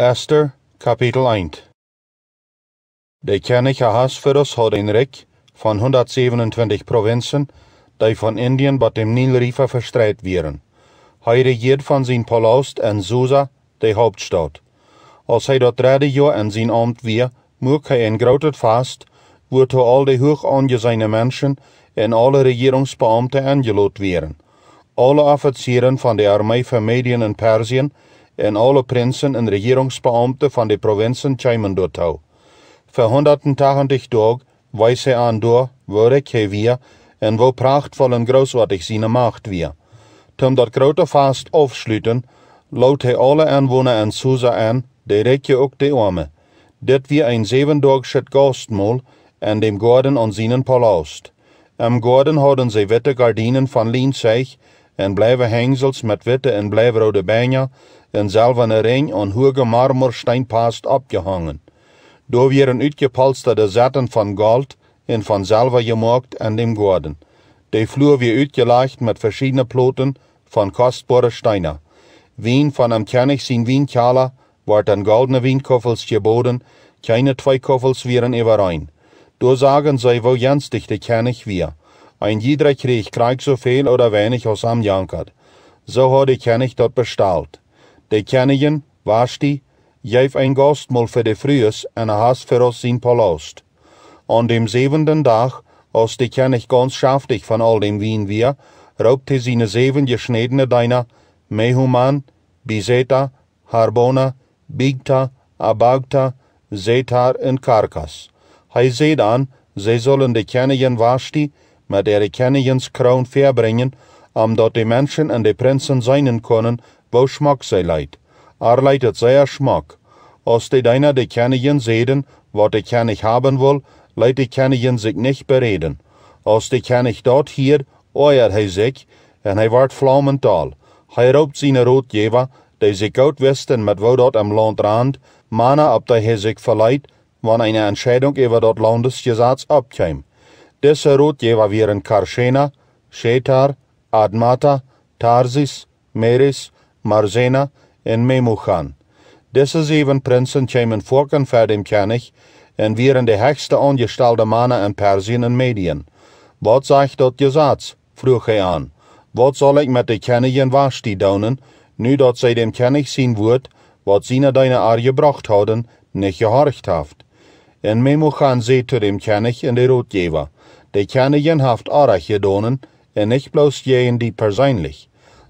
Esther, Kapitel 1 Der kernige Hasferus hat ein rijk von 127 Provinzen, die von Indien bij dem Nilriver verstreut waren. Er regiert von zijn palaust en Susa, der Hauptstadt. Als er dort derde jaar in sein Amt weer, mocht er een groot Fast, wordt all die de hoog aangezijne mensen alle regeringsbeambten eingeladen werden. Alle Offizieren von der armee für Medien en Persien en alle Prinzen en regeringsbeambte van de provinsen kwamen daartoe. Voor 180 dagen wees hij aan door, waar ik hij weer, en wo prachtvoll en großartig seine Macht wir. Tum dat grote Fast aufschlüten, laut hij alle Anwohner en Susa an, de rekje ook de Arme. Dit wie ein siebendogscht Gastmahl en dem Gordon an seinen Palast. Am Gordon hadden se witte Gardinen van Lienzeich en blijven hengsels met witte en blijvrode Banja in zilveren ring und hohe Marmorsteinpast abgehangen. Door werden uitgepolsterde Sätten von gold in von zilver gemaakt aan dem Garten. De Flur werd uitgelegd mit verschiedenen ploten von kostbare steinen. Wien von am König zijn Wienkaler wordt aan goldene Wienkoffels geboden, keine zwei koffels wären überein. Door sagen sei wo jens dich de König wir. Ein jeder krieg krieg so viel oder wenig aus am Jankert. So hat de König dort bestahlt de Canigan, Vashti, jeif ein Gastmahl für de Frühes an Haas für uns in Palast. An dem siebenten Tag, aus de König ganz schaftig von all dem Wien wir, raubte seine sieben geschnedene Deiner, Mehuman, Biseta, Harbona, Bigta, Abagta, Setar und Karkas. Hei seht an, sie sollen de Königin Vashti mit ihre Königinskraun verbringen, am dort die Menschen und die Prinzen seinen können, wo Schmack sei leid. Haar leidet dat sy haar Aus de deiner de kenne jens wat de kann haben will, leid ich kann sich nicht bereden. Aus de kann dort hier, euer hij sich, en he ward flaumental. Hij roopt zijn rood jewa, die sich out westen mit met wo dort am land rand, mana ab die hij sich verleiht, wann eine Entscheidung über dort Landesgesetz abkäm. Dieser Rot jewa wir Karschena, Schetar, Admata, Tarsis, Meris Marzena en Memuchan. Deze zeven prinsen kwamen voorken verder kennig en waren die hoogste aangestelde Männer in Persien und Medien. Was sagt dat je zaad? vroeg hij aan. Wat zal ik met de kennigen Vashti doen, nu dat zij dem kennig sehen wordt, wat sie naar deine aar gebracht hadden, nicht gehorcht haft. In Memuchan zei tot dem kennig in der Rotjewa. Die kennigen haft arach gedonen, en nicht bloß jenen die persönlich.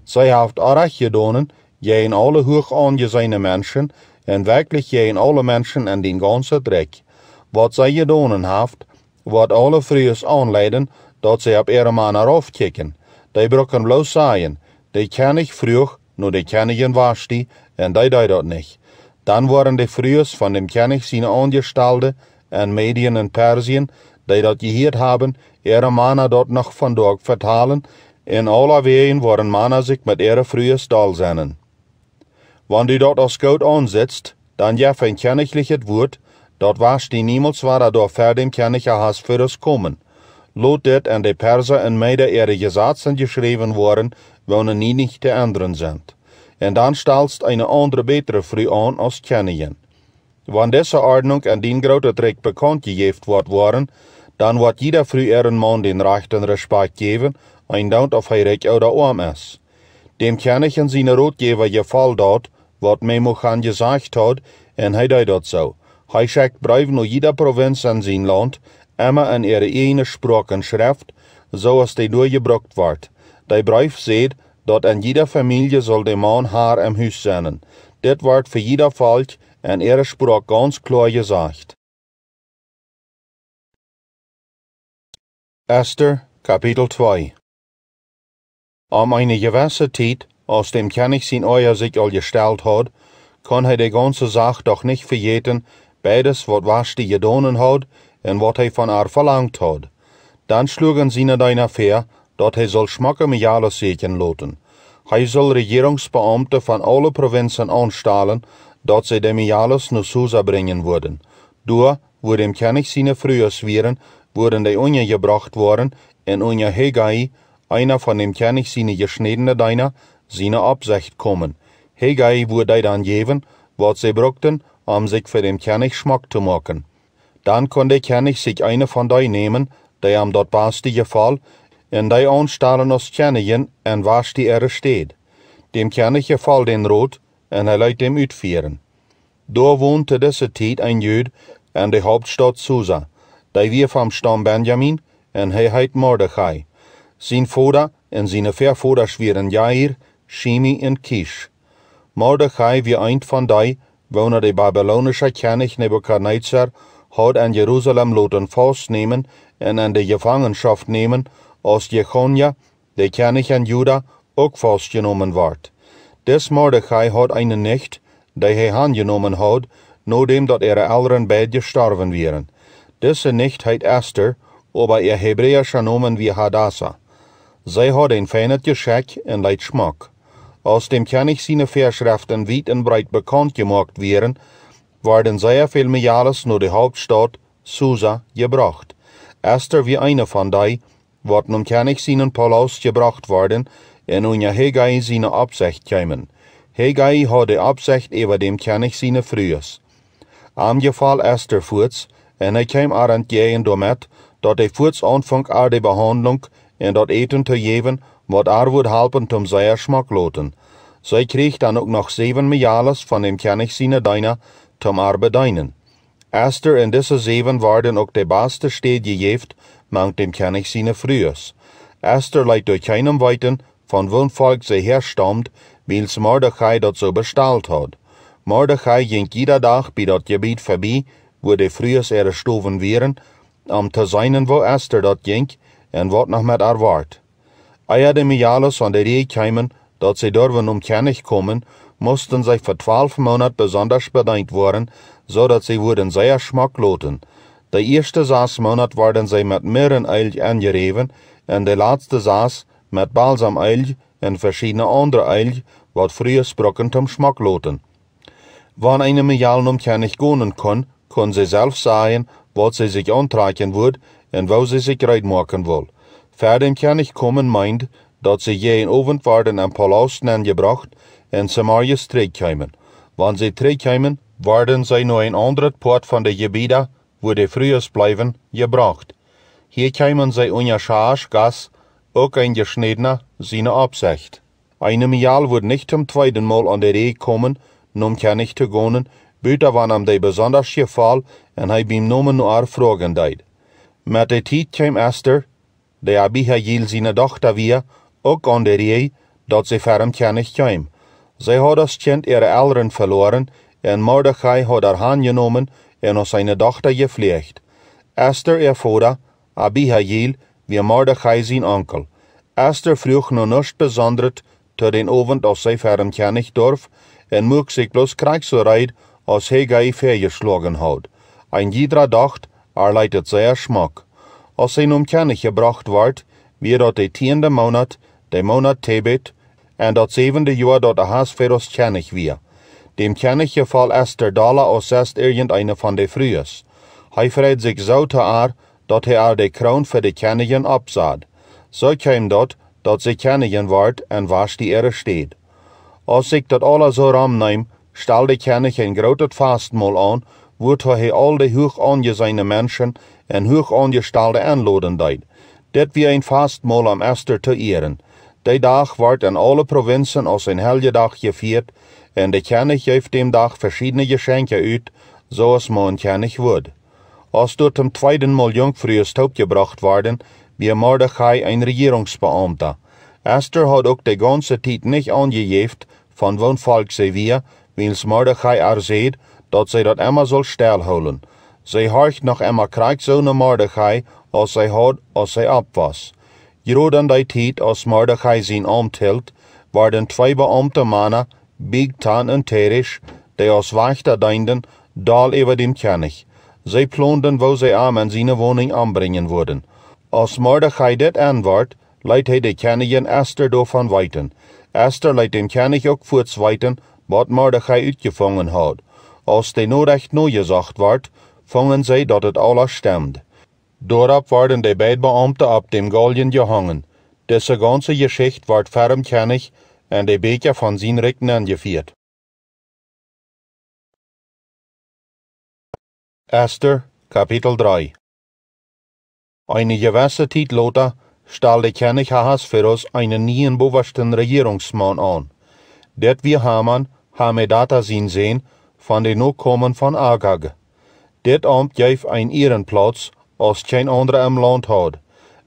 Zij heeft aardig gedaan, jij alle hoch aangezijne Menschen, en werkelijk jij alle Menschen en den ganzen trek. Wat zij gedaan heeft, wat alle vrouwen aanleiden, dat sie op ihre mannen afkicken. Die brokken bloß zeggen, die ken ik vroeg, nur die ken ik in en die deed dat nicht. Dann waren die vrouwen von dem König zijn aangestalden en Medien in Persien, die dat geheerd haben, ihre mannen dort noch von dort vertalen in alle weeën waarin mannen sich mit ihrer vroege stal zennen. Wenn du dort aus koud aanzitst, dann jef ein kennigliches Wort, dort warst was die niemals waar door verdem kennicher has Hass für das Kommen. Lotet en de Perser in mede ere gezatzen geschrieben worden, wonen nie nicht die anderen sind. En dan stalst eine andere bittere früh an aus kennigen. Wenn diese Ordnung en den grote Trick bekannt gegeben worden, dann wird jeder früh ihren Mann den rechten Respekt geben ein daunt of hij Rek ouder arm Dem Tjernich en zijn je fall dat, wat Memo je gesagt had, en hij deed dat zo. Hij schickt breiv no jeder Provinz an zijn land, Emma en ihre eigene Sprache en Schrift, de die doorgebracht ward. Dei brief zegt dat an jeder familie zal de man haar em huis zijn. Dit ward voor jeder volk en ihre Sprache ganz klar gezegd. Esther, Kapitel 2 eine meine Universität, aus dem König Euer sich all gestellt hat, kann er die ganze Sache doch nicht verjeten, beides, wat was die gedonen hat und wat er von er verlangt hat. Dann schlugen sie deiner Affäre, dort er soll Schmacke mit alles sehen loten. Er soll Regierungsbeamte von alle Provinzen anstahlen, dort sie dem Jales nur Susa bringen würden. Du, wo dem König seine früher Schwieren, wurden die gebracht worden, in unge Hegai, einer von dem Kernig seine geschnedene Deiner, seine Absicht kommen. Hegei wurde dann geben, was sie brauchten, um sich für den Kernig Schmack zu machen. Dann konnte der Kernig sich eine von dei nehmen, der am dort baste gefall, in dei anstahlen aus Kernigen, en was die Erde steht. Dem Kernig gefall den Rot, en er leit dem utfieren. Da wohnte diese Zeit ein Jüd in der Hauptstadt Susa, der wir vom Stamm Benjamin, en he heit Mordechai. Sin Foda en sine Verfoda schweren Jair, Shimi en Kish. Mordechai wie ein van dei, wohner de babylonische König Nebukadnezar, hat an Jerusalem loten festnehmen en an de Gefangenschaft nehmen, aus Jechonia, de König an Juda, ook festgenommen ward. Des Mordechai hat eine Nacht, die er angenommen hat, nodem dat ihre älteren beide gestorven wären. Diese Nicht heit Esther, aber ihr hebräischer Nomen wie Hadassah. Sie hat ein feines schek und leid Aus dem kann ich seine Verschriften weit und breit bekannt gemacht werden, werden sehr viele Jahres nur die Hauptstadt Susa gebracht. Erster wie eine von die, wird nun kann ich seinen Palast gebracht worden, in unja Hegei seine Absicht kämen. Hegei hat die Absicht über dem kann ich seine frühes. Am Gefall Esther Furz, en er käm arant jähen damit, dort die Furz Anfang all die Behandlung in dort eten zu geven wat haar halpen helpen om schmackloten. smakloten. kriegt dann dan ook nog zeven mialas von dem kennig zijn duina om haar beduinen. in diese deze zeven waren ook de beste steed gegeven, mang dem kennig zijn frühes. Aster leidt durch keinem weiten, von welk volk ze herstammt, wiels Mordechai dort so besteld hat. Mordechai ging jeder dag bij dort gebied voorbij, wo de frühes ihre Stufen waren, um te seinen, wo Esther dort ging, en wordt nog met haar waard. Eier de Mialis van de Ree kwamen dat ze durven omkennig komen, moesten zij voor twaalf Monat besonders bedankt worden, zodat ze worden zeer schmackloten. De eerste zes Monat werden zij met mirrenuil aangereven en de laatste zes met balsamuil en verschiedene andere uil, wat früher sprokken zum schmackloten. Wann eine Mialen omkennig konen kon, kon ze zelf sagen, wat ze zich antragen wordt en wou sy zich ryd maak en wil. Verder kan ik komen mind dat ze jy in ovendwaarden en palaus nen gebracht en Samaria streek kiemen. Wanneer ze treek kiemen, waarden zij naar een andere poort van de Jebida, wo de vroegers blijven, gebracht. Hier kiemen zij onder Schaas gas, ook ein geschnedener, seine Absicht. Einem Jahr wird nicht zum zweiten Mal an der Reh kommen, num kan nicht te gonen, buiten wanneer de besonders geval en hij beim nomen naar fragen deed. Met de kwam Esther, de Abigail zijn dochter via, ook onderdeed dat ze verantwoordelijk kwam. Zij had als kind ihre Eltern verloren en Mordechai had haar genomen en als zijn dochter flecht. Esther ervoor, Abihail wie Mordechai zijn onkel. Esther vroeg nog niets bijzonders tot den avond als zij verantwoordelijk dorf en moest zich bloos krijgsrijd als feier schlagen had. Een jidra dacht, er leitet sehr schmuck. Als Aus nun Umkern gebracht wird, wird dort der zehnte Monat, der Monat Tebet, und das siebente Jahr dort Ahasverus Chanich wir. Dem Chanich gefall erst der Dollar aus erst irgendeine von de Frühes. Hei freut sich so te ar, dort he ar de Kron für de Chanichen absad. So käm dort, dort sie Chanichen ward, und was die Ehre steht. Als ich dat alle so ramneim, stell de Chanich ein grotes Fastmahl an, wordt hij al de hoog aangezijnde mensen en hoog aangestelde aanloden deed, dat wie een vastmaal am Esther te eren. De dag wordt in alle provincies als een dag gevierd, en de kennig geeft dem dag verschiedene geschenken uit, zoals man kennig wordt. Als door hem tweede mal jongvriers gebracht worden, wie Mordechai een regeringsbeambte. Esther had ook de ganze tijd niet aangegeven van welk volk zij weer, wiens Mordechai haar dat zij dat Emma zal stilhouden. Zij harcht nog Emma krijgt zo'n Mordechai als zij had als zij ab was. Jero dan die tijd als Mordechai zijn ambt hield, waren twee beambte mannen, tan en Terisch, die als wachter deinden, dal über dem kennig. Zij plonden wo zij arm in zijn woning aanbrengen worden. Als Mordechai dit antwoord, leidt hij de kennigen Esther door van weiten. Esther leidt dem kennig ook weiten, wat Mordechai uitgevangen had. Als de neu gesagt wordt, fangen sie, dass es alles stimmt. Doorop werden die beidbeambten ab dem Gallien gehangen. Diese ganze Geschichte wordt fermkennig en de beker van zijn rechten angeviert. Esther, Kapitel 3 Eine gewisse Zeit Lothar stellte König Ahasverus einen neuen bewussten Regierungsmann an. Dort wir Haman, Hamedata sehen sehen, van die noodkomen van Agag. Dit ambt geef een ehrenplaats als geen andere im Land had.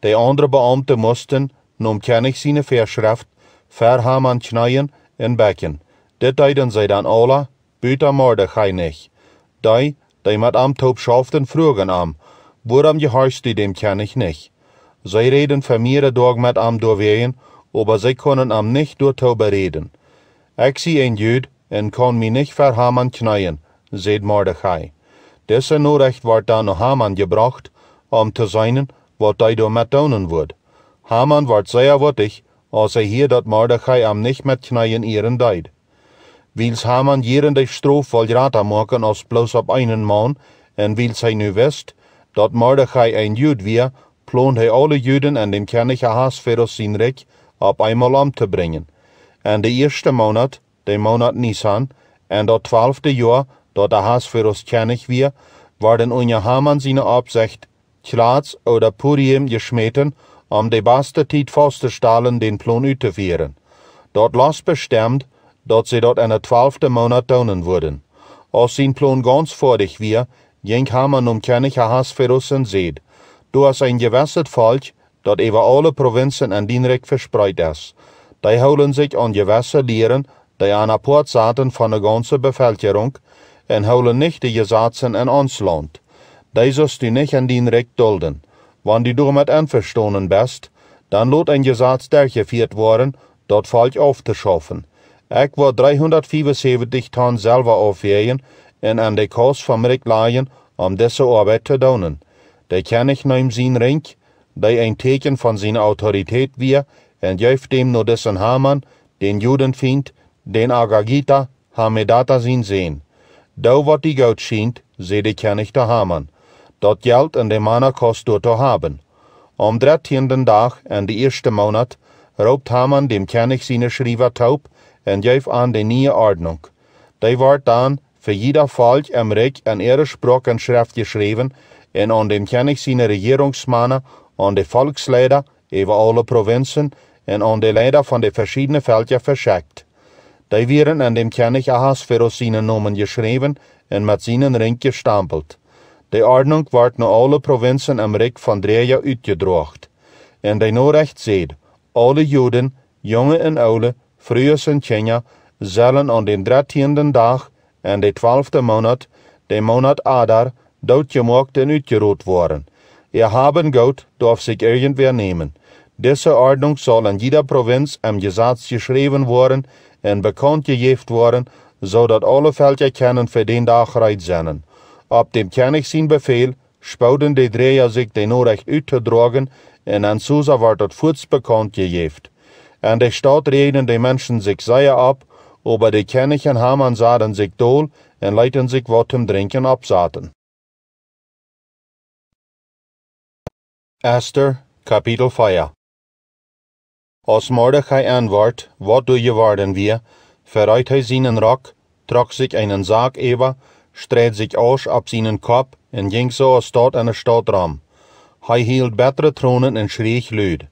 Die andere Beamte mussten, nom kennig seine Verschrift, verham an Schneien en Becken. Dit deden zij dan alle, buiten Mordechai nicht. Die, die mit am Taubschaften frugen am, je gehorchst die dem kennig nicht. Zij reden vermehrte Tag mit am doorwehen, aber sie können am nicht door Taube reden. Ik zie een Jüd, en kon mij niet voor Haman knieën, seht Mordechai. Dessen Unrecht ward dann no Haman gebracht, um zu seinen, wat er do met donen wurd. Haman ward sehr wuttig, als er hier dat Mordechai am nicht met knieën ihren deid. Wils Haman jeren de stroof voll rata maken als bloß ab einen Mann, en wils hij nu wist, dat Mordechai ein Jud wie, plant hij alle Juden en dem König Ahasverus sein Reich op einmal om te bringen. En de eerste Monat, den Monat Nisan, und das zwölfte Jahr, dort der Hass für uns kennig wir, werden unser Hamann seine Absicht, Tlatz oder Purim geschmeten, um die beste Zeit festzustellen, den Plan utzuführen. Dort las bestimmt, dass sie dort eine zwölfte Monat tonen würden. Aus sein Plan ganz vor dich wir, jenk Hamann um kennig Hass für uns in Seed. Du hast ein gewisses Volk, dat über alle Provinzen an Dienrich verspreit ist. Die holen sich an gewässer Lehren, Diana zaten von der ganzen Bevölkerung en houden niet de gezaten in uns land. Deze die nicht an den recht dulden. Wenn du damit einverstanden bist, dann lot ein Gesatz durchgeführt worden, dort falsch aufzuschaffen. Ich wou 375 Tonnen selber aufwehren und an die kost vom Rick leihen om deze arbeid te doen. De kan ik neem zien ring, die ein teken von seiner Autorität weer und juist dem nur dessen Haman, den Judenfiend, den Agagita denāgā sehen. hamedātā zin die Då vart i godkänt, sedekernig da haman. Dort galt en de mana kostorto haben. Om drettienden dag en de eerste Monat roopt Haman dem kernig sine Schriever taub en geef an de nieuwe ordnung. Die ward dann für jeder Volk im Reich an ihre Spruch und Schrift geschrieben en an dem kernig sine regierungsmannen, an de volksleider, über alle Provinzen en an de leider von de verschiedene Völker verschickt. Die wären in dem König Ahas Phärosinen Nomen geschrieben und mit seinen Ring gestampelt. Die Ordnung ward nur alle Provinzen am Rijk van Dreja uitgedroogd. En die recht seht, alle Juden, jonge en oude, frühes en tjenja, zullen an den dertienden dag en de twaalfde Monat, de Monat Adar, doodgemaakt en uitgerood worden. Ihr haben Gott darf sich irgendwer nehmen. Deze Ordnung soll in jeder Provinz am Gesetz geschreven worden, en bekannt gejeft worden, zodat alle veltje kennen für den dag reit zijn. Ab dem kennig zijn bevel spouden de dreja zich de nodig uit te dragen en aan Susa wordt het voets bekend gegeven. En de Stadt reden de Menschen sich zeer ab, aber de kennigen Hamann zaden sich dol en leiten sich wat hem drinken absaten. Esther, Kapitel Feier als Mordechai antwort, je werden wir, verreut er seinen Rock, trug sich einen Sarg über, streit sich aus ab seinen Kopf und ging so aus dort an der Stadt ram. Er hielt bessere Thronen und schrie lüd.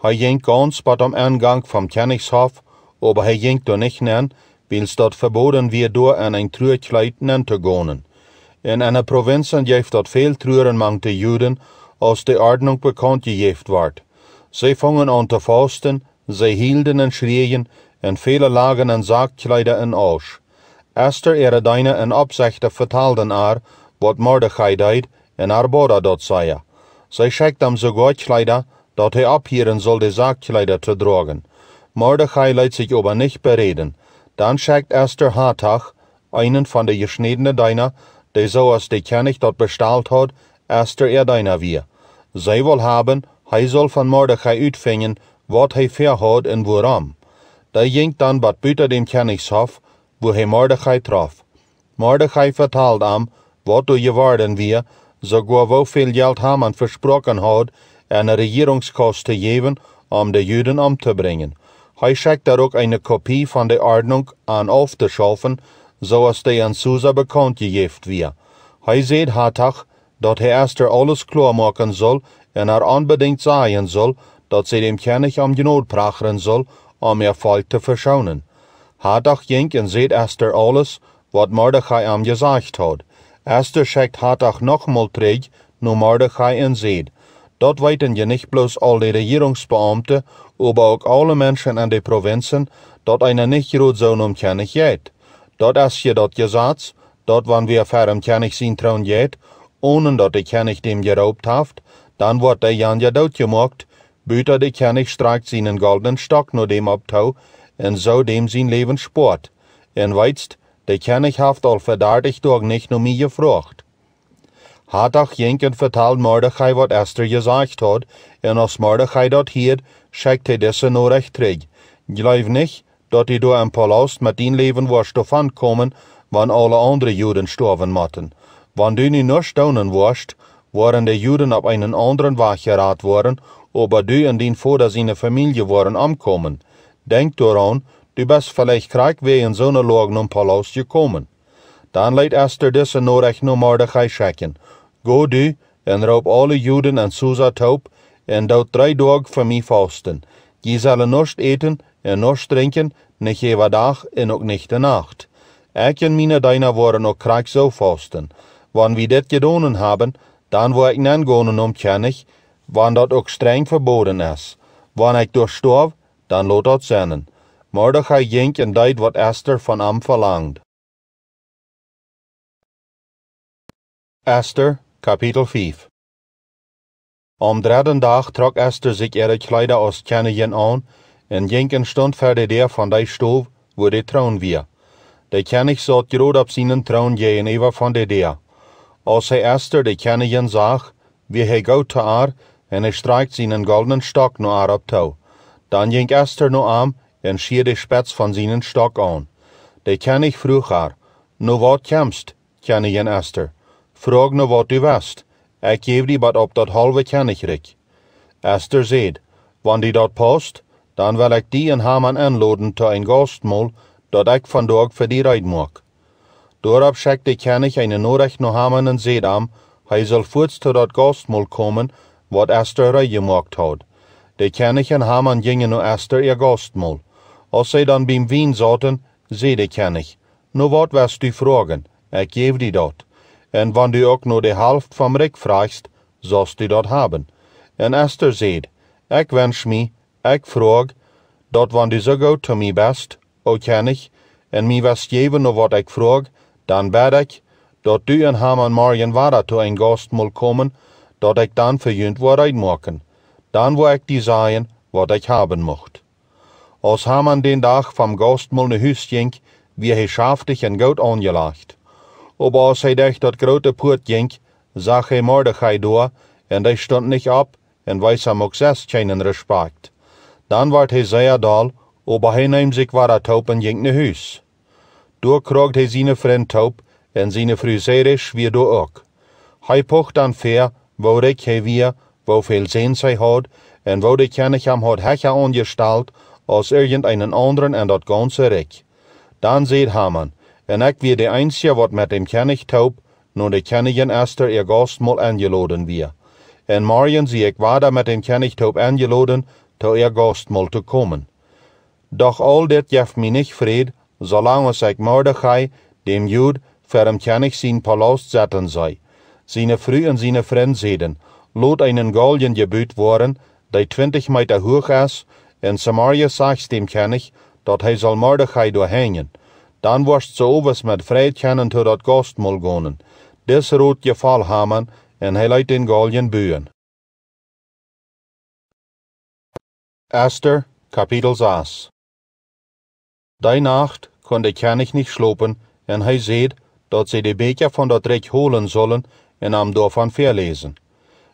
Er ging ganz bad am Eingang vom Kennigshof, aber er ging doch nicht näher, weil dort verboten wir durch an ein Trührkleid näher zu gonen. In einer Provinz gibt dort viel Trühren mangte Juden, aus der Ordnung bekannt gegeben wird. Sie fangen an zu fasten, sie hielten und schrien, und viele lagen in Sackkleider in Arsch. Esther ihre Deine in Absichte vertalten er, wat Mordechai deid, in Arbora dort sei. Sie schickt ihm sogar Kleider, dort er abhieren soll, die Sackkleider zu drogen. Mordechai lässt sich aber nicht bereden. Dann schickt Esther Hartach, einen von der geschnittenen Deiner, der so als die König dort bestahlt hat, Esther ihr Deiner wir. Sie will haben, Hij zal van Mordechai uitvingen wat hij verhoudt en waarom. Da ging dan wat buiten dem Königshof, wo hij Mordechai traf. Mordechai vertelde ihm, wat du geworden wir, sogar wo viel Geld Haman versprochen hat, eine Regierungskost te geben, om de Juden te umzubringen. Hij schickte ook eine Kopie van de Ordnung an aufzuschaffen, so als die an Susa bekannt gegeben wird. Hij seht Hattach, dat hij Esther alles klar machen soll, en er aanbedingt zaaien zal, dat zij hem kennig om genood pracheren soll, um ihr Volk zu verschonen. Hadach ging und seht Esther alles, wat Mordechai am gesagt hat. Esther schickt Hadach nochmal träg, nur Mordechai und seht. Dort weiten ja nicht bloß all die Regierungsbeamte, aber auch alle Menschen in den Provinzen, dort eine nicht rot um umkennig jät. Dort ist je dort gesagt, dort wann wir ferm kennig sin traun jät, ohne dort ich kennig dem geraubt haft, Dan wordt de Janja doodgemaakt, buiten de kennig streicht seinen goldenen Stock naar dem Abtau, en zo dem sein Leben sport. En weitst, de kennig haft al verdaardigd ook nicht naar mij gevraagd. Hat auch jenken vertalt Mordechai, wat Esther gesagt hat, en als Mordechai dat hield, schickte dessen nur recht träg. Gleich nicht, dat die du am Palast mit din Leben wirst davon kommen, wann alle andere Juden sterben matten. Wann du nicht nur staunen wirst, waren die Juden auf einen anderen Weg geraad worden, aber du und den vor der seine Familie waren ankommen. Denk daran, du bist vielleicht krank wie in so einer Lagen um Palast gekommen. Dann leid Esther diese Nachricht nur Mordechai schicken. Go du und raub alle Juden an Susa taub und dort drei Tage für mich fasten. Die sollen nicht eten und nicht trinken, nicht jeden Tag und auch nicht in Nacht. Ich und meine Deiner waren auch krank so fasten. Wann wir das gedonen haben, dan wo ik om kennig, want dat ook streng verboden is. Wanneer ik durchstorf, dan laat dat zinnen. hij jink en deed wat Esther van hem verlangt. Esther, kapitel 5 Om derde dag trok Esther zich ihre Kleider aus Tjanigen aan, en ging een stond verder der van die stof, wo de troon wir. De kennig zat groot op zijn troon je en even van de deer als hij Esther de Kennigen zag, wie hij gaat te haar, en hij strijkt zijn goldenen stok naar haar op touw. Dan ging Esther naar aan en schier de spets van zijn stok aan. De Kennig vroeg haar, nu wat kemst, Kennigen Esther? Vraag nu wat u west. Ik geef die wat op dat halve Kennigrik. Esther zeid, want die dat post, dan wil ik die en Haman inloden tot een gastmol dat ik vandaag voor die rijd mag. Doorop de Kennig een nodig nog aan en zei hem, hij zal voorts tot dat gospel komen, wat Esther gemaakt had. De Kennig en Haman gingen nu Esther ihr gospel. Als zij dan bij Wien zaten, zei de Kennig, nu wat was du fragen, ik geef die dat. En wann du ook nur de helft vom Rick vraagst, sollst du dat haben. En Esther zei, ik wens mi, ik frag, dat wann du so goed to me best, o Kennig, en mi was geven nu wat ik frag, dann Dan ich, dort du en ham en Marian Vara toe een gast mul komen, dat ik dan verjunt word uitmaken, Dann wo ich die zaaien wat ich haben mocht. Als ham an den dag vom gast mul ne huis jink, wie hij schaftig en goud aangelaagd. Ob als hij dacht dort grote poort jink, zag hij Mordechai door, en hij stund nicht ab, en wees hem ook zes cheinen Respekt. Dann ward hij zeer dal, aber hij nahm sich waar het op en jink ne huis. Du krog he sine frent taub, en sine frysere du ok. Hei pocht an fer, he de wo viel felsen seg had, en wo de kennich kjennekam had hekja angestalt, aus irgendeinen anderen en dat ganze rek. Dann seht haman, en ek wie de einzige wat met dem kennich taub, nun de kennigen erster ihr gastmol angeloden wir. En Marion sie ek wader met dem kennich taub angeloden, to ihr gastmol zu kommen. Doch all dat jef mi nicht fred, solange sich Mordechai dem Jud vermtjanig zijn Palast zetten sei. Sine en zijn seine Fremdseden, lot einen Galien gebüht worden, die twintig meter hoog is, en Samaria zegt dem kennig, dat hij zal Mordechai doorhängen. Dan wordt ze overs met vrijheid kennen tot dat gastmol gonen. Des rood je val hamen, en hij leidt den Galien buien. Esther, kapitel 6 Dei nacht kon de Kernich nicht schlopen, en hei zeid dat zij de beker von dat rijk holen sollen, en am Dorf an verlesen.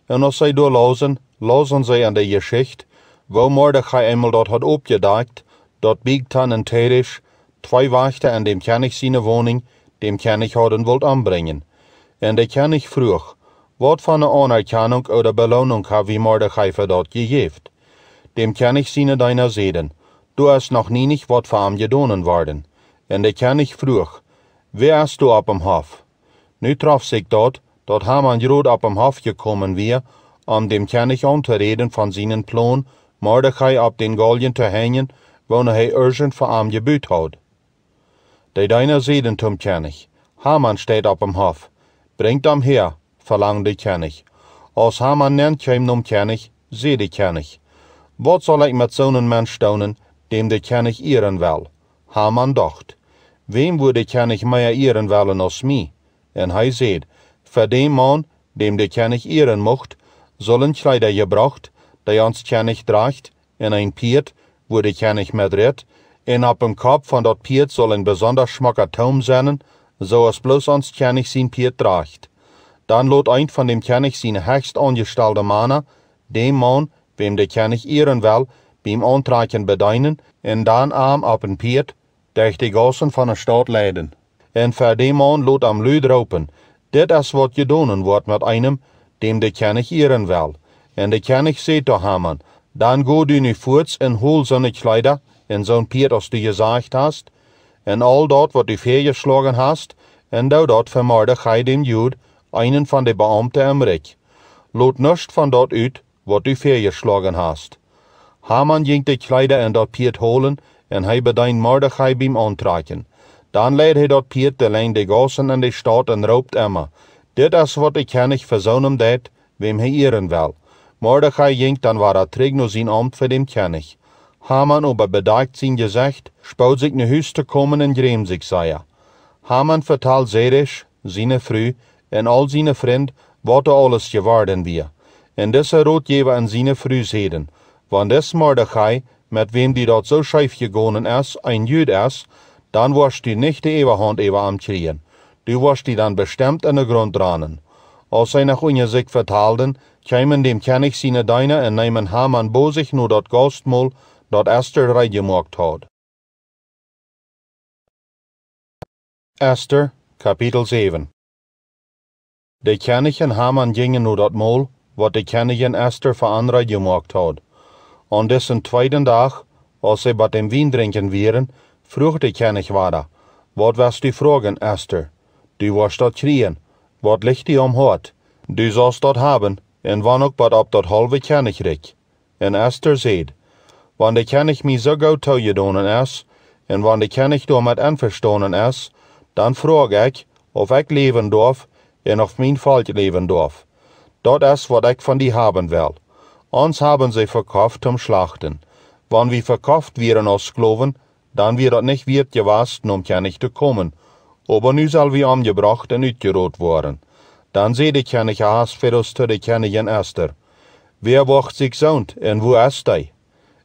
En os als zij lausen, lausen zij an de geschicht, wo Mordechai dort hat had dort biegt Bigtan en Teresh zwei wachten an dem Kernich seine woning, dem Kernig haden wollt anbringen. En de Kernig vroeg, wat van een anerkennung oder Belohnung ha wie Mordechai voor dat gegeven? Dem Kernich seine deiner zeden, Du hast noch nie nicht wat van je donen worden, en ik ken ich vroeg. Wer du op em Hof? Nu traf sich dort, dort ham an Jod op em Hof gekommen wir, an dem kann ich unterreden von seinen Plan, Mordechai ab den Golien zu hängen, wo er urgent vor am gebüt hat. De deiner Sedentum kenn ich. Haman steht op em Hof. Bringt am her, verlangt die kenn Aus Haman nennt kein num kenn seh Sede kenn ich. Wat soll ich mit so'nen Mensch staunen, dem de kennig ieren wel. Ha docht. Wem würde kennig meier ieren wellen als mi? En hij seed, für dem Mann, dem de kennig ieren mocht, sollen Kleider gebracht, die uns kennig dracht, in ein Piert, wo kennig mit red, in ab dem Kopf von dort Piert sollen besonders schmacker Taum sein, so als bloß uns kennig sin Piert dracht. Dann lot ein von dem kennig sin höchst angestellte Manner, dem Mann, wem de kennig ieren will, beim aantrekken bedienen und dann am een piet durch die gassen von der Stadt leiden. Und für die Mann lud am Lüd ropen, dit is wat je donen wordt mit einem, dem de kennig ieren will. Und de kennig seht te hamen, dann go du nu voorts en hol zonne kleider, in so'n piet als du gesagt hast, en al dat wat du veergeslagen hast, en da dat vermoorde gij dem Jud, einen von de Beamten am Rick. Loot nischt von dat uit, wat du veergeslagen hast. Haman ging die Kleider en dat Piet holen, en hei bedijn Mordechai bij hem aantraken. Dan leid hij dat Piet de lijn de gossen en de Stadt en raubt Emma. Dit as wat ik kennig verzonen deed, wem he ieren will. Mordechai ging dan war er terug no zijn Amt für dem kennig. Haman aber bedacht zijn Gesicht, spaut sich naar huis te komen en greem zich, zei er. Haman vertelt Zeresh, zijn vrouw, en all zijn vriend, wat er alles geworden wie. En deze Rot jewe aan zijn vrouw zeden wann des Mordechai, mit wem die dort so scheif gegonnen ist, ein Jüd ist, dann warst du nicht die Eberhand über am Kriegen. Du warst die dann bestimmt in der Grund dranen. Als sie nach unje sich vertalten, kämen dem König seine Deine und nehmen Hamann bo sich nur dort Gastmahl, dort Esther reingemacht hat. Esther, Kapitel 7 Die König und Haman gingen nur dort Mol, was die Königin Esther für andere gemacht hat an dessen zweiten Tag, als sie bei dem Wien trinken wären, frugte ich Hennig Wada, wat was die Fragen, Esther? Du warst dort kriegen, wat licht die am Du sollst dort haben, en wann ook bad op dat halve Hennig rik. En Esther seid, wann de Hennig mi so gau tauje donen es, en wann de Hennig door mit einverstonen es, dann frag ik, of ik leven dorf, en of mijn Falt leven dorf. Dort is wat ik van die haben wil. Uns haben sie verkauft zum Schlachten. Wann wir verkauft wären aus Sklaven, dann wird dat nicht wird gewasst, um ja nicht zu kommen. Aber nu soll wir umgebracht und uitgerot worden. Dann seht ich ja nicht Haas für uns zu den Esther. Wer wacht sich sound, und wo ist ei?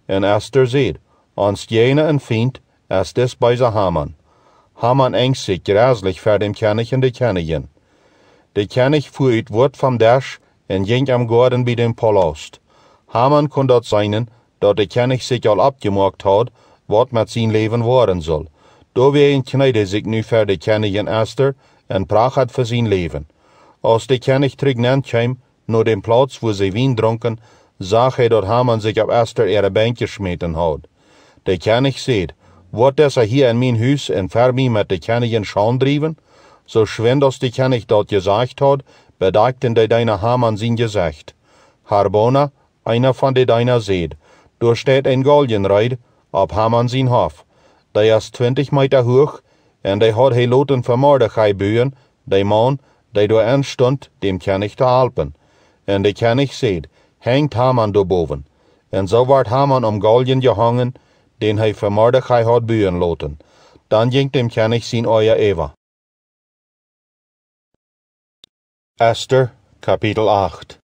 Und Esther seht, uns jene ein Feind, erst des bei Hamann. Hamann engst sich gräßlich für dem König und die Königin. De König fuhr it Wort vom Dash und ging am Garten bei dem Palast. Hamann kon dort seinen, dat de König sich al abgemaakt hat, wat mit zijn Leben worden soll. Door we een Kneide sich nu ver de König in Esther en prach hat für zijn Leben. Aus de König trignant kwam, naar den Platz, wo sie Wien dronken, zag hij dat Haman sich op Esther ihre Bänkje smeten had. De König seht, wordt er hier in mijn Hüs en ver mij met de König in Schaun drieven? So schwind aus de König dort gesagt had, bedachten de deine Haman zijn gezegd. Harbona, einer von deiner einer du Durchsteht ein goljenreid, ab Hamansin Hof. Der ist 20 Meter hoch, und der hat Heloten von Mordechai bühen, der Mann, der du anstund, dem kenn ich de alpen. Und der kenn ich seht, hängt Hamann do boven. Und so ward Hamann um Golden gehangen, den he von Mordechai hat bühen loten. Dann ging dem kenn ich sin euer Eva. Esther, Kapitel 8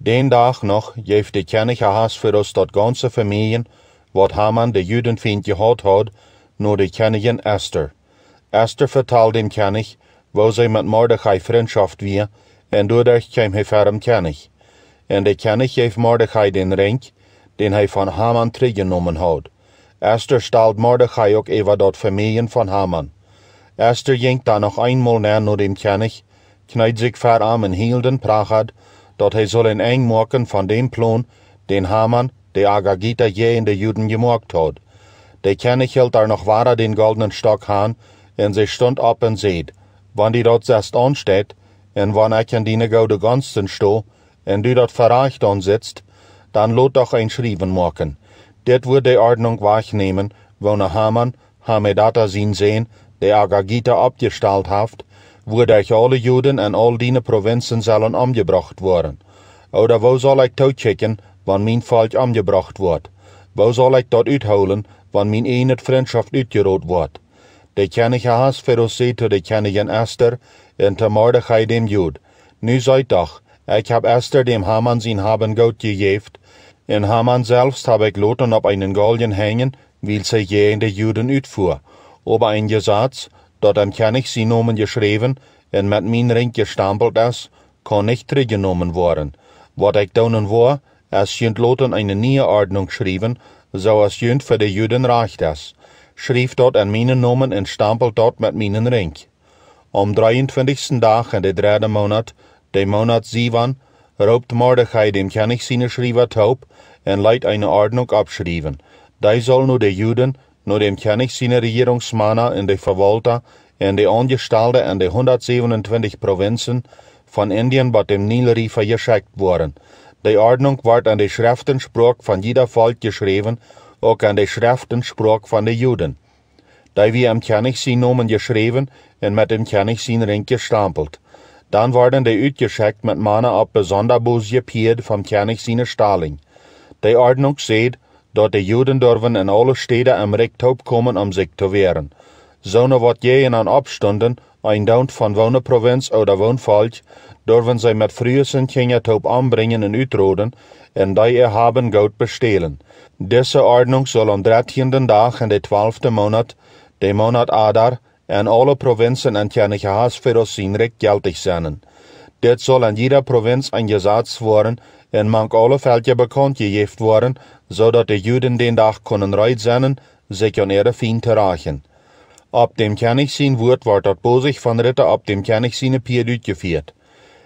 Den dag nog geef de kernige Hass für uns ganze Familien, wat Haman de Judenfiend gehad had, nu de kennigen Esther. Esther vertelt dem Kennich, wo zij met Mordechai Freundschaft wie, en doordat kem hij verder König. En de Kennich geeft Mordechai den ring, den hij van Haman teruggenomen had. Esther staalt Mordechai ook even dat familien van Haman. Esther ging dan nog eenmaal naar nu dem Kennich, knijt zich ver aan en hielden Prachad, dort he soll een eng morken von dem Plon, den Hamann, der Agagita je in de Juden gemorkt hat. De Kennig hielt daar noch wahrer den goldenen Stock han, en sie stund ab en seht, wann die dort sest ansteht, en wann ich an dine de ganzen sto, en du dort verreicht sitzt, dann lot doch ein Schrieben morken. Dit wird de Ordnung wahrnehmen, wo ne Haman, Hamedata sin sehen, de Agagita abgestalt haft, wodurch alle Juden in all deine Provinzen sollen angebracht worden. Oder wo soll ich totschicken, wann mein Falsch angebracht wird? Wo soll ich dort uitholen, wann mein eenet Freundschaft uitgeroot wird? De kennige Haas verrosee der de kennigen Esther, en te Mordechai dem Jud. Nu seid doch, ich hab Esther dem Hamann sein Haben Gott gejeft, in Hamann selbst hab ich loten ob einen Galgen hängen, weil sie je in de Juden uitfuhr. Ober ein Gesatz, dat amtjannig sie nomen geschreven en met min ring gestampelt as, kann nicht teruggenomen worden. Wat ik daunen war, als jünd Loten eine neue Ordnung schrieben, so als jünd für de Juden reicht das. Schrieb dort an meinen Nomen und stampelt dort mit meinen Ring. Am 23. Tag in der dritten Monat, dem Monat Sivan, raubt Mordechai dem König seine Schrieber taub und leit eine Ordnung abschrieben. Da soll nur die Juden, Nu erkänner sina regeringsmannar in de Verwalter in de angestalde in de 127 Provinzen von Indien bei dem Nilriefer geschickt worden. Die Ordnung wordt an de Schriftenspruch von jeder Volk geschrieben, auch an de Schriftenspruch von den Juden. Die wie im Kennig sie Nomen geschrieben und mit dem Kennig sin Ring gestampelt. Dann worden de uitgeschickt met mannen op besonderboos gepierd vom Kennig sine Staling. Die Ordnung seht, dat de Joden durven in alle steden am recht opkomen om zich te weren. Zonder wat je jegen aan opstonden, eindaunt van woonprovins oder woonvalk, durven zij met vriezen gingen top aanbrengen en uitroden, en die er goud bestelen. Deze ordnung zal am 13. dag in de 12. monat, de monat Adar, in alle provinsen en tjernige haasveros zien recht geldig zijn. Dit zal in jeder provinz een gezaats worden, en mank alle veldje bekend gegeven worden, zodat de Juden den Dach kunnen reit zijn, sich an ihre Fien te raken. Op dem kennig zijn woord wordt dat bozig van ritten op dem kennig zijn geführt. gevierd.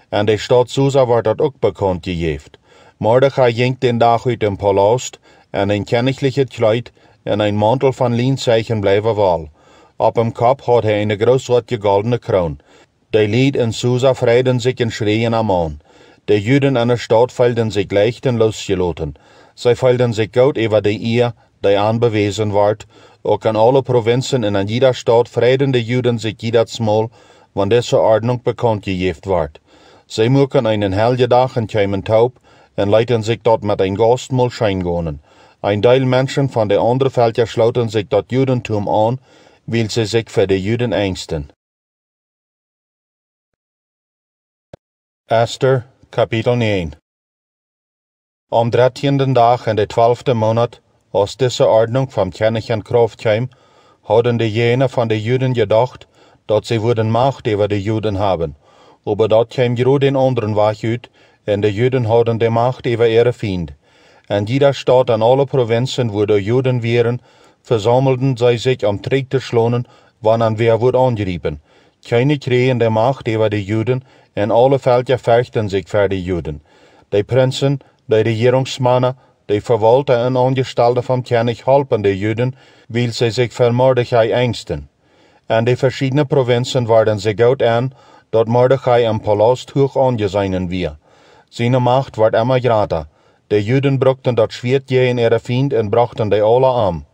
En de stad Susa wordt dat ook bekend gejeft. Mordechai ging den Dach uit een palast en een kennigliches kleid en een mantel van lienzeichen bleiben wal. Op hem kop had hij een grootsoortige goldene kroon. De lied in Susa freiden sich in Schreien am man. De Juden in de stad sich leicht in losgeloten. Sie velden sich gut über die Ehe, die aanbewezen ward, ook aan alle Provinzen en aan jeder Stadt vreden de Juden sich zich jedersmal, wenn diese ordnung bekannt gegeven ward. Sie mögen einen helgedag en kiemen taub und leiten zich dat met een gastmaal schijngonen. Ein Teil Menschen von der anderen Völker schloten sich dort Judentum an, weil sie sich für die Juden ängsten. Esther, Kapitel 9 am 13. Tag in der 12. Monat, aus dieser Ordnung vom König Kraft hatten die jene von den Juden gedacht, dass sie würden Macht über die Juden haben, aber dort kam gerade den anderen Wachhüt, und die Juden hatten die Macht über ihre Feind. In jeder Stadt an alle Provinzen, wo die Juden wären, versammelten sie sich am Trick zu Schlonen, wann an wer wurde angerieben. Keine kriegen die Macht über die Juden, und alle Felder fechten sich für die Juden. Die Prinzen, die regeringsmannen, die verwalter und aangestalten vom kennig halten de Juden, weil sie sich für Mordechai ängsten. En de verschiedenen provinzen werden sie gut an, dort Mordechai en Palast hoog aangezien wie. Seine Macht werd immer greater. Die Juden brückten dort Schwert je in ihre Feind und brachten die alle am.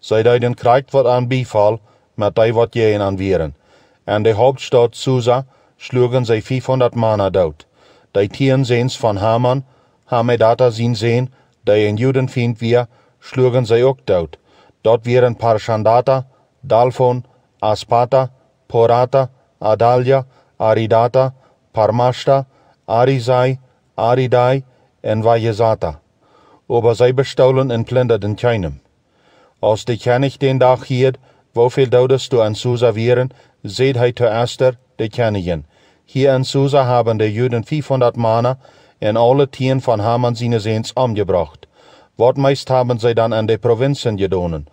Zij deden Krieg wat aan bifall, met die wat jeen aan wieren. En de Hauptstadt Susa schlugen sie 500 Männer dort. Die Tieren sehens von Hamann, Hamedata sin sehen, die in Judenfind wir, schlugen sie auch tot. Dort wären Parchandata, Dalfon, Aspata, Porata, Adalia, Aridata, Parmashta, Arisai, Aridai und Vajezata. Aber sie bestohlen und plünderten keinem. Aus die kann ich den Dach hier, wofür daudest du an Susa wären, seht hei zuerst der, die Kenigen. Hier an Susa haben die Juden 500 Mana, en alle tien von Hamann seine zeens umgebracht. Wat meist haben sie dann aan die Provinzen gedonen?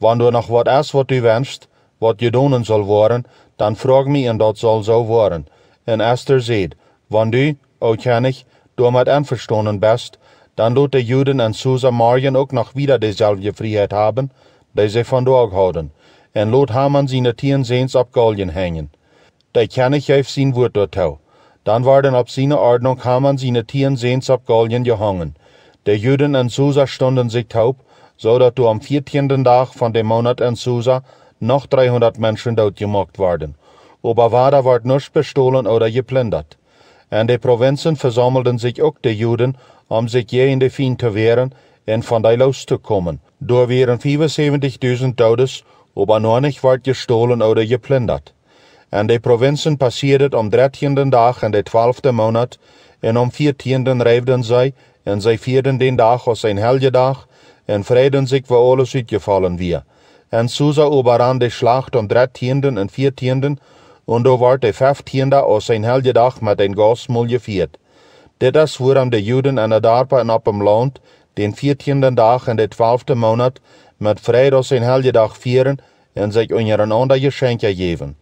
Wann du noch wat is wat du wenst, wat gedonen soll worden, dann frag mich, en dat soll so worden. En Esther zegt, wanneer u, oudjanig, du mit einverstanden best, dann lot de Juden en Susa Marien ook noch wieder dezelfde Freiheit haben, die sie von vandaag houden, en lot Hamann seine tien zeens ab Galien hängen. Die kennig heeft zijn woord door dann waren ab seiner Ordnung Haman seine Tieren sehens ab gehangen. Der Juden in Susa stunden sich taub, so dass du am vierzehnten Tag von dem Monat in Susa noch 300 Menschen dort gemacht waren. Aber Wada ward nicht bestohlen oder geplündert. In den Provinzen versammelten sich auch die Juden, um sich je in die Fien zu wehren und von der loszukommen. Durch wären 75.000 Todes, aber nur nicht ward gestohlen oder geplündert en die provinsen passeerde om dertienden dag in de twaalfde maand, en om veertienden reefden zij, en zij vierden den dag als een helgedag, en vreden zich waar alles uitgevallen wie. En Susa overran de slacht om dertienden en viertienden, en do wordt de vijftiende als een helgedag met een gospel gevierd. Dit is waarom de Juden en de dorpen en op hem land, den veertienden dag in de twaalfde maand, met vrede als een helgedag vieren en zich onder een ander geschenkje geven.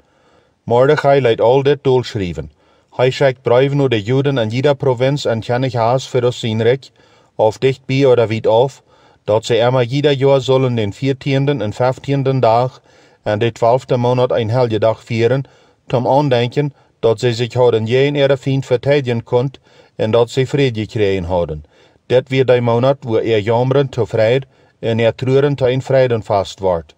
Mordechai leidt all dit schrijven. Hij schrijft brieven naar de Juden in jeder Provinz en kennig haas voor ons Sinrich, auf dicht bi oder weit auf, dat ze immer ieder jaar zullen den 14. en 15. dag en de 12. Monat ein dag vieren, zum Andenken, dat ze sich houden jeen ihrer Feind verteidigen kunt en dat ze vrede kregen houden. Dit weer de Monat, wo er jammeren tevreden en er treuren te een vast wordt.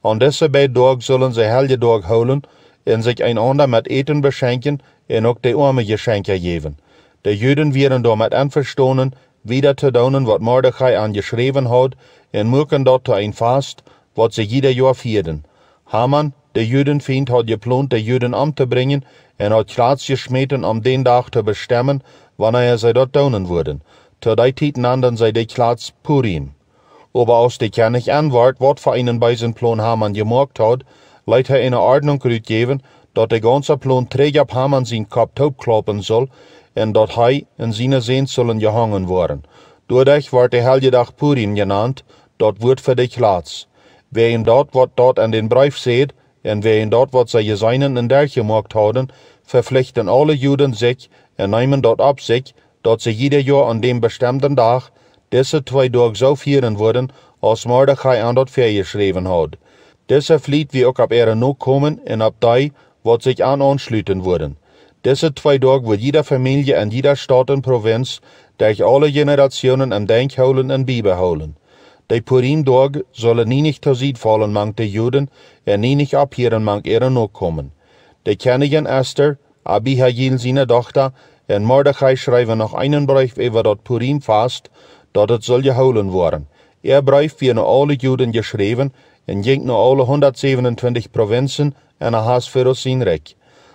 An deze beide dag zullen ze dag holen, in sich einander mit Eten beschenken und auch die Arme Geschenke geben. Die Juden werden damit anverstoßen, wieder zu daunen, was Mordechai angeschrieben hat, und mögen dort ein Fast, was sie jeder Jahr feiern. Hamann, der Judenfeind, hat geplant, die Juden anzubringen, und hat Graz geschmeten, um den Tag zu bestimmen, wann er sie dort daunen würden. Zu der Zeit nannten sie die Graz Purim. Aber aus der König Antwort, was für einen Beisenplan Hamann gemacht hat, leidt hij een ordnung uitgeven dat de ganse ploen twee Japan aan zijn kop kloppen zal en dat hij in zijn zin zullen gehangen worden. Doordat wordt der helgedag Purin genannt, dat wordt für dich laatst. Wer in dat wat dort an den Brief seht, en wer in dat wat sie seinen in der gemacht haben, verpflichten alle Juden sich en nehmen dort ab sich, dat sie jeder Jahr an dem bestimmten Tag diese zwei Tage so vieren würden, als Mordechai an dort geschrieben hat. Deshalb flieht wie auch ab ere noch kommen in ab die, wat sich an anschlüten wurden. Diese zwei Tage wird jeder Familie in jeder Stadt und Provinz der ich alle Generationen im Denk holen und Bibel holen. Die Purim-Tage sollen nie nicht zur fallen mang die Juden er nie nicht abhieren mang ihre noch kommen. Die Königin Esther, Abihail seine Tochter und Mordechai schreiben noch einen Brief über dort Purim fast, dort es soll geholen worden. Er Brief wird alle Juden geschrieben in Gegner alle 127 Provinzen en haast voor ons zijn rijk.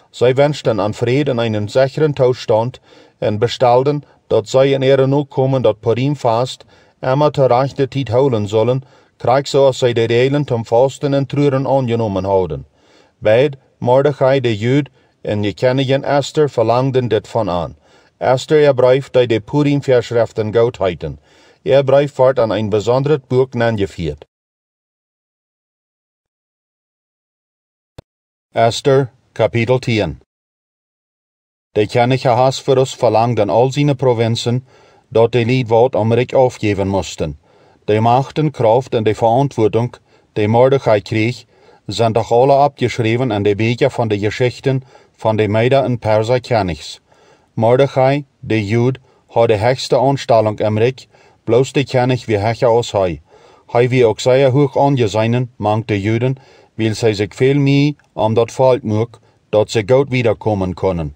Zij wenschten aan vrede einen sicheren Tauschstand en bestellten, dat zij in ihre kommen, dat Purim fast, immer ter rechten Zeit holen sollen, so, als sei de Regeln zum Fasten en Trüren angenommen houden. Beid, Mordechai de Jüd, en je kennigen Esther verlangten dit von an. Esther erbrief die de Purim-Verschriften Gottheiten. Er brief ward an ein besonderes Buch nangefiert. Esther, kapitel 10 Der Kennige has voor ons verlangd in al zijn provinsen dat de lied wat om Rijk afgeven moesten. De macht en kracht en de verantwoording, de Mordigheid kreeg, sind doch alle abgeschrieben in de Bücher von den Geschichten von den Meder en Perser Kennigs. Mordechai, der Jud, hat die höchste Anstellung im Rick, bloß der Kennig wie Hecher aus Hei. Hei wie auch sehr hoch angeseinen, mangt de Juden, will sie sich viel mehr um dat Volk mög, dat sie gut wiederkommen können.